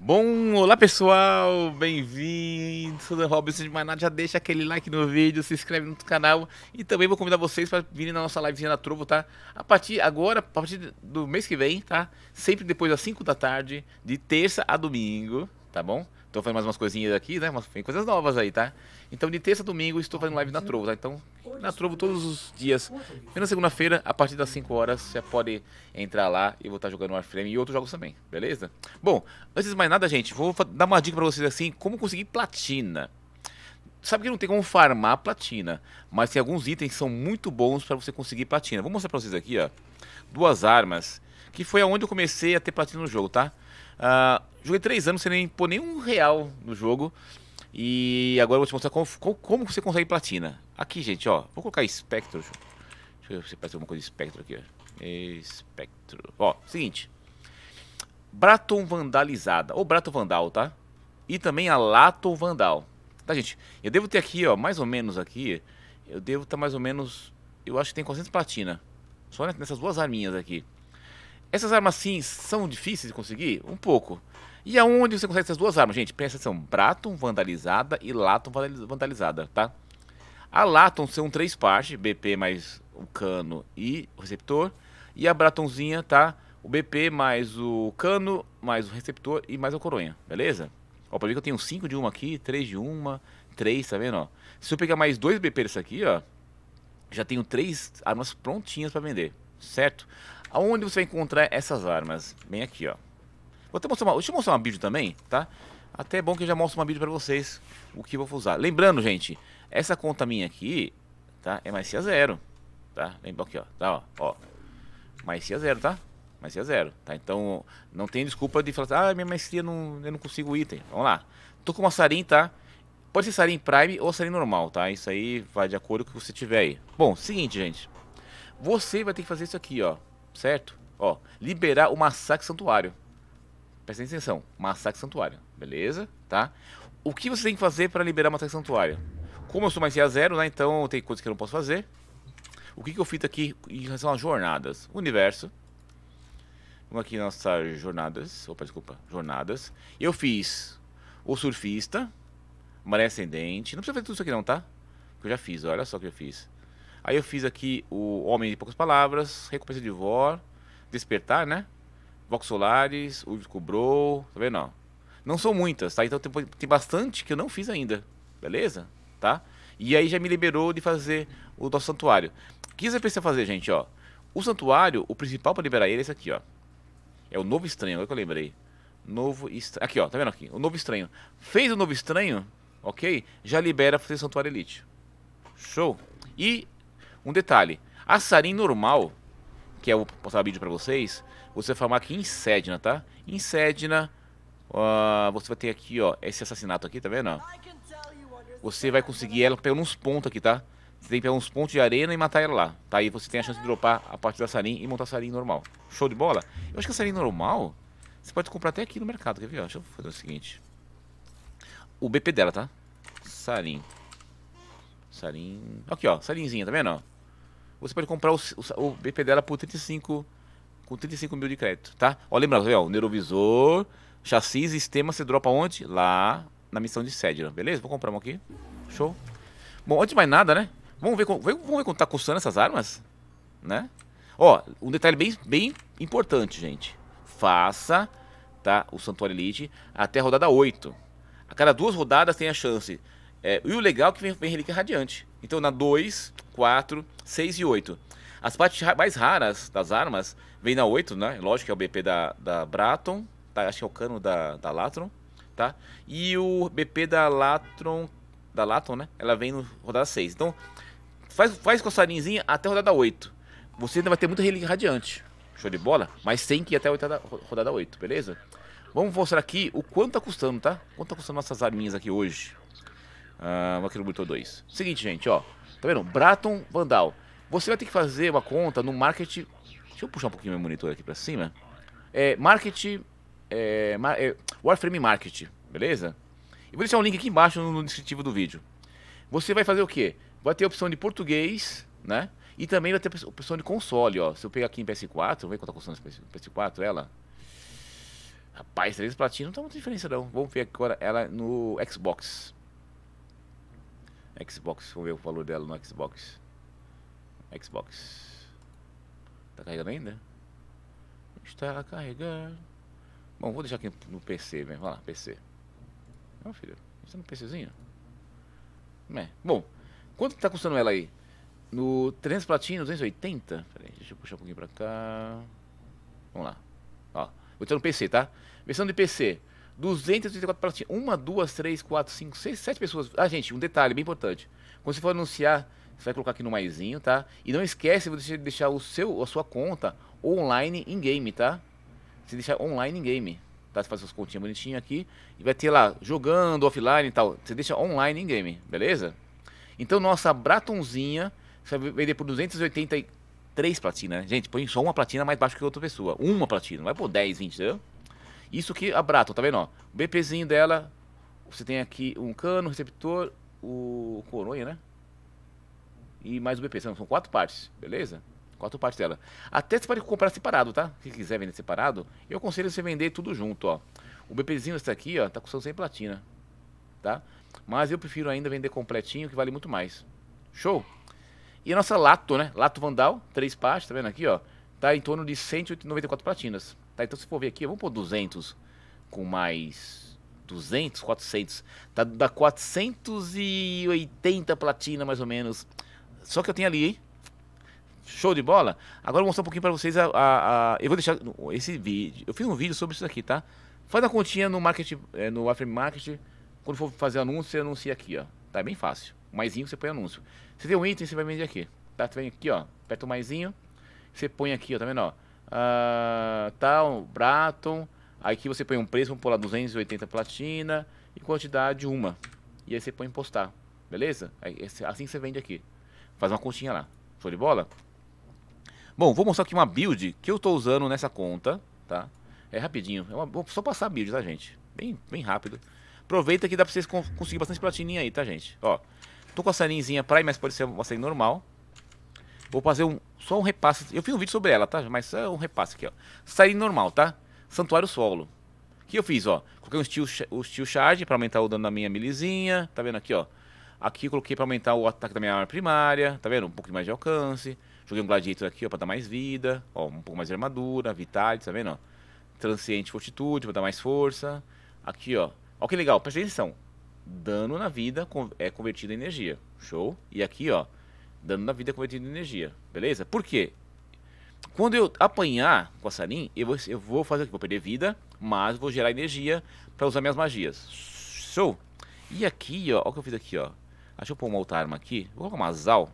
Bom, olá pessoal, bem-vindo, sou Dan Robson de Maná, já deixa aquele like no vídeo, se inscreve no canal e também vou convidar vocês para virem na nossa livezinha da Trovo, tá? A partir agora, a partir do mês que vem, tá? Sempre depois das 5 da tarde, de terça a domingo, tá bom? Estou fazendo mais umas coisinhas aqui, né? Mas tem coisas novas aí, tá? Então, de terça a domingo, estou fazendo live na uhum. Trovo, tá? Então, na Trovo todos os dias. na segunda-feira, a partir das 5 horas, você pode entrar lá e vou estar jogando Warframe e outros jogos também, beleza? Bom, antes de mais nada, gente, vou dar uma dica para vocês assim, como conseguir platina. Sabe que não tem como farmar platina, mas tem alguns itens que são muito bons para você conseguir platina. Vou mostrar para vocês aqui, ó, duas armas, que foi aonde eu comecei a ter platina no jogo, tá? Uh, Joguei três anos sem nem pôr nenhum real no jogo. E agora eu vou te mostrar como, como você consegue platina. Aqui, gente, ó. Vou colocar espectro. Deixa eu ver se parece alguma coisa de espectro aqui, Espectro. Ó, seguinte. Braton Vandalizada. Ou Braton Vandal, tá? E também a Lato Vandal. Tá, gente? Eu devo ter aqui, ó, mais ou menos aqui. Eu devo estar tá mais ou menos... Eu acho que tem 400 platina. Só nessas duas arminhas aqui. Essas armas, sim, são difíceis de conseguir? Um pouco. E aonde você consegue essas duas armas? Gente, presta atenção. Braton vandalizada e Laton vandalizada, tá? A Laton são três partes, BP mais o cano e o receptor. E a Bratonzinha, tá? O BP mais o cano, mais o receptor e mais a coronha, beleza? Ó, pra ver que eu tenho cinco de uma aqui, três de uma, três, tá vendo, ó? Se eu pegar mais dois BP dessa aqui, ó, já tenho três armas prontinhas pra vender, certo? Aonde você vai encontrar essas armas? Bem aqui, ó. Vou até mostrar uma, deixa eu mostrar uma vídeo também, tá? Até é bom que eu já mostro uma vídeo para vocês o que eu vou usar. Lembrando, gente, essa conta minha aqui, tá? É mais zero, tá? Lembra aqui, ó, tá, ó, ó. Mais zero, tá? Mas é zero, tá? Então, não tem desculpa de falar, assim, ah, minha maestria não, eu não consigo item. Vamos lá. Tô com uma sarin, tá? Pode ser sarin prime ou sarin normal, tá? Isso aí vai de acordo com o que você tiver aí. Bom, seguinte, gente. Você vai ter que fazer isso aqui, ó. Certo? Ó, liberar o massacre santuário presta atenção, massacre santuário, beleza? Tá? O que você tem que fazer para liberar massacre santuário? Como eu sou mais a zero, né, então tem coisas que eu não posso fazer. O que, que eu fiz aqui em relação às jornadas? Universo. Vamos aqui nossas jornadas. Opa, desculpa. Jornadas. Eu fiz o surfista, maré ascendente. Não precisa fazer tudo isso aqui não, tá? Eu já fiz, olha só o que eu fiz. Aí eu fiz aqui o Homem de Poucas Palavras, Recompensa de Vor, Despertar, né? Vox Solaris, Uves Bro, tá vendo? Ó? Não são muitas, tá? Então tem, tem bastante que eu não fiz ainda, beleza? Tá? E aí já me liberou de fazer o nosso santuário. O que você precisa fazer, gente, ó? O santuário, o principal para liberar ele é esse aqui, ó. É o novo estranho, agora que eu lembrei. Novo estranho. Aqui, ó, tá vendo aqui? O novo estranho. Fez o novo estranho, ok? Já libera pra fazer santuário elite. Show! E um detalhe: a Sarin normal que eu vou passar vídeo para vocês, você farmar aqui em Sedna, tá? Em Sedna, uh, você vai ter aqui, ó, esse assassinato aqui, tá vendo? Você vai conseguir ela pegando uns pontos aqui, tá? Você tem que pegar uns pontos de arena e matar ela lá, tá? Aí você tem a chance de dropar a parte da sarin e montar a sarin normal. Show de bola? Eu acho que a sarin normal, você pode comprar até aqui no mercado, quer ver? deixa eu fazer o seguinte. O BP dela, tá? Sarin. Sarin. Aqui, ó, sarinzinha, tá vendo? você pode comprar o, o, o BP dela por 35, com 35 mil de crédito, tá? Ó, lembrando, ó, o neurovisor, chassi e sistema você dropa onde? Lá na missão de Sedra, beleza? Vou comprar uma aqui. Show. Bom, antes de mais nada, né? Vamos ver, vamos ver como tá custando essas armas, né? Ó, um detalhe bem, bem importante, gente. Faça, tá? O Santuário Elite até a rodada 8. A cada duas rodadas tem a chance. É, e o legal é que vem, vem Relíquia Radiante. Então na 2, 4, 6 e 8. As partes mais raras das armas vem na 8, né? Lógico que é o BP da, da Braton, tá? acho que é o cano da, da Latron, tá? E o BP da Latron, da Latron, né? Ela vem no rodada 6. Então, faz, faz coçarinzinha até a rodada 8. Você ainda vai ter muita relíquia radiante. Show de bola? Mas tem que ir até a rodada, 8, beleza? Vamos mostrar aqui o quanto tá custando, tá? Quanto tá custando nossas arminhas aqui hoje? Ah, Vaqueiro Monitor 2. Seguinte, gente, ó. Tá vendo? Braton Vandal. Você vai ter que fazer uma conta no Market. Deixa eu puxar um pouquinho meu monitor aqui pra cima. É, Market. É, é, Warframe Market, beleza? Eu vou deixar um link aqui embaixo no, no descritivo do vídeo. Você vai fazer o quê? Vai ter a opção de português, né? E também vai ter a opção de console, ó. Se eu pegar aqui em PS4, vamos ver quanto tá custando PS4, ela. Rapaz, 3 platino não tá muita diferença não. Vamos ver agora ela no Xbox. Xbox, vamos ver o valor dela no Xbox. Xbox. Tá carregando ainda? Está carregando. Bom, vou deixar aqui no PC, velho. Vai lá, PC. Não, filho. Está no PCzinho? É. Né, bom, quanto que tá custando ela aí? No 300 platina, 280? Pera aí, deixa eu puxar um pouquinho pra cá. Vamos lá. Ó, vou tirar no PC, tá? Versão de PC. 284 palestinos. Uma, duas, três, quatro, cinco, seis, sete pessoas. Ah, gente, um detalhe bem importante. Quando você for anunciar, você vai colocar aqui no maisinho, tá? E não esquece de deixar o seu, a sua conta online em game, tá? Você deixar online em game. Tá? Você faz suas continhas bonitinhas aqui. E vai ter lá, jogando, offline e tal. Você deixa online em game, beleza? Então, nossa Bratonzinha, você vai vender por 283 platinas, né? Gente, põe só uma platina mais baixo que outra pessoa. Uma platina, não vai por 10, 20, entendeu? Isso que a Brato, tá vendo? Ó? O BPzinho dela, você tem aqui um cano, receptor, o coronha, né? E mais o BP. São quatro partes, beleza? Quatro partes dela. Até você pode comprar separado, tá? Se quiser vender separado, eu aconselho você vender tudo junto, ó. O BPzinho esse aqui, ó, tá custando 100 platina, tá? Mas eu prefiro ainda vender completinho, que vale muito mais. Show? E a nossa Lato, né? Lato Vandal, três partes, tá vendo aqui, ó? Tá em torno de 194 platinas. Tá, então se for ver aqui, vamos pôr 200 com mais 200, 400. Tá, dá 480 platina mais ou menos. Só que eu tenho ali, hein? Show de bola? Agora eu vou mostrar um pouquinho pra vocês a, a, a, Eu vou deixar esse vídeo. Eu fiz um vídeo sobre isso aqui, tá? Faz a continha no marketing, eh, no After Market. Quando for fazer anúncio, você anuncia aqui, ó. Tá é bem fácil. maisinho você põe anúncio. Você tem um item, você vai vender aqui. Tá? Você vem aqui, ó. Aperta o maisinho. Você põe aqui, ó. Tá vendo, ó? uh, ah, tal, tá, Braton. Aqui você põe um preço, vamos pular lá 280 platina e quantidade uma. E aí você põe postar, beleza? Assim você vende aqui. Faz uma continha lá. Show de bola? Bom, vou mostrar aqui uma build que eu estou usando nessa conta, tá? É rapidinho, é uma, vou só passar a build, tá gente? Bem, bem rápido. Aproveita que dá pra vocês conseguir bastante platininha aí, tá gente? Ó, tô com a salinzinha Prime, mas pode ser uma salinha normal. Vou fazer um só um repasse. Eu fiz um vídeo sobre ela, tá? Mas só um repasse aqui, ó. Sair normal, tá? Santuário solo. O que eu fiz, ó? Coloquei um steel, o steel charge pra aumentar o dano da minha milizinha. Tá vendo aqui, ó? Aqui coloquei pra aumentar o ataque da minha arma primária. Tá vendo? Um pouco mais de alcance. Joguei um gladiator aqui, ó, pra dar mais vida. Ó, um pouco mais de armadura, vitality, tá vendo, ó? fortitude pra dar mais força. Aqui, ó. Ó que legal, presta atenção. Dano na vida é convertido em energia. Show? E aqui, ó dando na vida convertida em energia, beleza? Por quê? Quando eu apanhar com a Sarin, eu vou, eu vou fazer o Vou perder vida, mas vou gerar energia para usar minhas magias. Show! E aqui, ó, olha o que eu fiz aqui, ó. Deixa eu pôr uma outra arma aqui. Vou colocar uma Zal.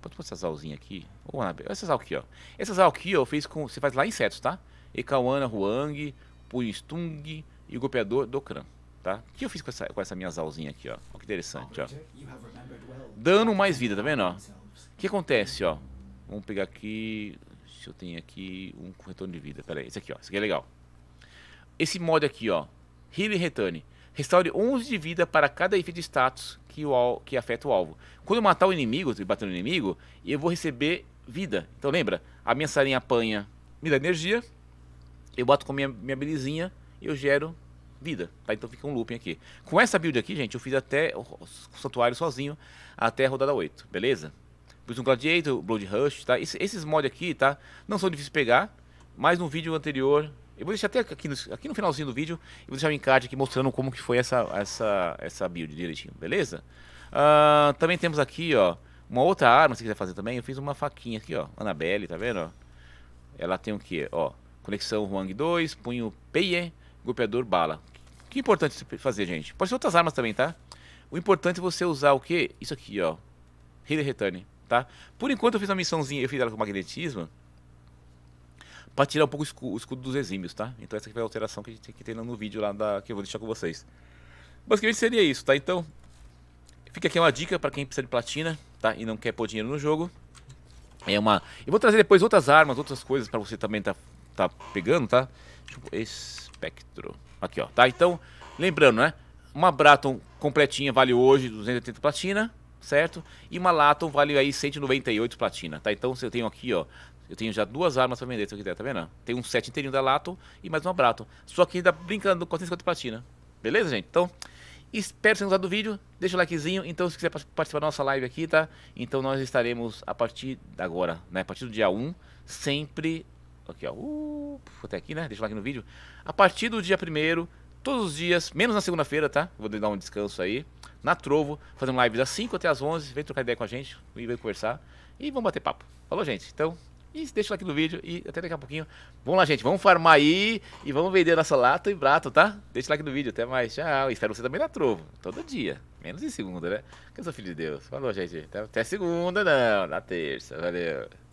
Pode pôr essa Zalzinha aqui. Ou uma... Essa Zal aqui, ó. Essa Zal aqui, ó, eu fiz com... Você faz lá insetos, tá? Ekawana, Huang, punstung e o golpeador do tá? O que eu fiz com essa, com essa minha Zalzinha aqui, ó. Olha que interessante, ó. Dano mais vida, tá vendo? Ó? O que acontece, ó? Vamos pegar aqui. Deixa eu tenho aqui um retorno de vida. Pera aí, esse aqui, ó. Esse aqui é legal. Esse mod aqui, ó. Heal e Return. Restaure 11 de vida para cada efeito de status que, o, que afeta o alvo. Quando eu matar o inimigo, se bater no inimigo, eu vou receber vida. Então lembra, a minha sarinha apanha, me dá energia, eu bato com minha, minha e eu gero vida, tá? Então fica um looping aqui. Com essa build aqui, gente, eu fiz até o santuário sozinho, até a rodada 8, beleza? Fiz um Gladiator, Blood Rush, tá? Esse, esses mods aqui, tá? Não são difíceis de pegar, mas no vídeo anterior... Eu vou deixar até aqui no, aqui no finalzinho do vídeo, eu vou deixar o um encarte aqui mostrando como que foi essa, essa, essa build direitinho, beleza? Uh, também temos aqui, ó, uma outra arma, se quiser fazer também. Eu fiz uma faquinha aqui, ó, Anabelle, tá vendo, ó? Ela tem o que? Ó, conexão Huang 2, punho Peiye, golpeador bala. O que é importante fazer, gente? Pode ser outras armas também, tá? O importante é você usar o que? Isso aqui, ó. Healer Return, tá? Por enquanto eu fiz uma missãozinha, eu fiz ela com magnetismo. Pra tirar um pouco o escudo dos exímios, tá? Então essa aqui foi a alteração que a gente que tem no vídeo lá da, que eu vou deixar com vocês. Basicamente seria isso, tá? Então, fica aqui uma dica pra quem precisa de platina, tá? E não quer pôr dinheiro no jogo. É uma... Eu vou trazer depois outras armas, outras coisas pra você também tá tá pegando, tá? Tipo, espectro. Aqui, ó, tá? Então, lembrando, né? Uma Braton completinha vale hoje 280 platina, certo? E uma Laton vale aí 198 platina, tá? Então, se eu tenho aqui, ó, eu tenho já duas armas pra vender, se eu quiser, tá vendo? Tem um set inteirinho da Lato e mais uma Brato. Só que ainda brincando com 450 platina. Beleza, gente? Então, espero que tenham gostado do vídeo. Deixa o likezinho. Então, se quiser participar da nossa live aqui, tá? Então, nós estaremos a partir de agora, né? A partir do dia 1, sempre Aqui, ó. Uh, até aqui, né? Deixa lá like no vídeo. A partir do dia 1 todos os dias, menos na segunda-feira, tá? Vou dar um descanso aí. Na Trovo, fazendo live das 5 até as 11. Vem trocar ideia com a gente e vem conversar. E vamos bater papo. Falou, gente? Então, e deixa like no vídeo e até daqui a pouquinho. Vamos lá, gente. Vamos farmar aí e vamos vender nossa lata e brato, tá? Deixa like no vídeo. Até mais. Tchau. espero você também na Trovo. Todo dia. Menos em segunda, né? Que eu sou filho de Deus. Falou, gente. Até segunda, não. Na terça. Valeu.